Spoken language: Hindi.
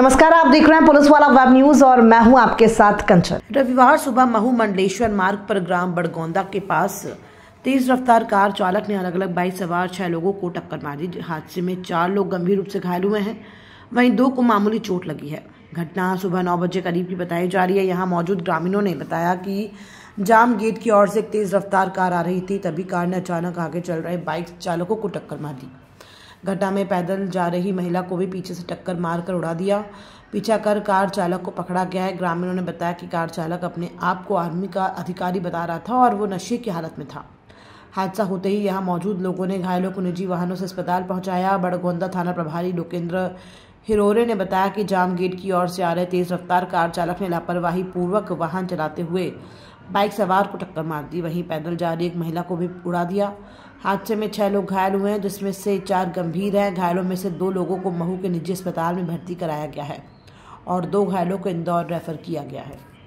नमस्कार आप देख रहे हैं पुलिस वाला वेब न्यूज और मैं हूं आपके साथ कंचन रविवार सुबह महू मंडलेश्वर मार्ग पर ग्राम बड़गौंदा के पास तेज रफ्तार कार चालक ने अलग अलग बाइक सवार छह लोगों को टक्कर मार दी हादसे में चार लोग गंभीर रूप से घायल हुए हैं वहीं दो को मामूली चोट लगी है घटना सुबह नौ बजे करीब की बताई जा रही है यहाँ मौजूद ग्रामीणों ने बताया कि जाम गेट की ओर से एक तेज रफ्तार कार आ रही थी तभी कार ने अचानक आगे चल रहे बाइक चालकों को टक्कर मार दी घटा में पैदल जा रही महिला को भी पीछे से टक्कर मार कर उड़ा दिया पीछा कर कार चालक को पकड़ा गया है ग्रामीणों ने बताया कि कार चालक अपने आप को आर्मी का अधिकारी बता रहा था और वो नशे की हालत में था हादसा होते ही यहाँ मौजूद लोगों ने घायलों को निजी वाहनों से अस्पताल पहुंचाया बड़गोंदा थाना प्रभारी लोकेंद्र हिरोरे ने बताया कि जाम गेट की ओर से आ रहे तेज रफ्तार कार चालक ने लापरवाही पूर्वक वाहन चलाते हुए बाइक सवार को टक्कर मार दी वहीं पैदल जा रही एक महिला को भी उड़ा दिया हादसे में छह लोग घायल हुए हैं जिसमें से चार गंभीर हैं घायलों में से दो लोगों को महू के निजी अस्पताल में भर्ती कराया गया है और दो घायलों को इंदौर रेफर किया गया है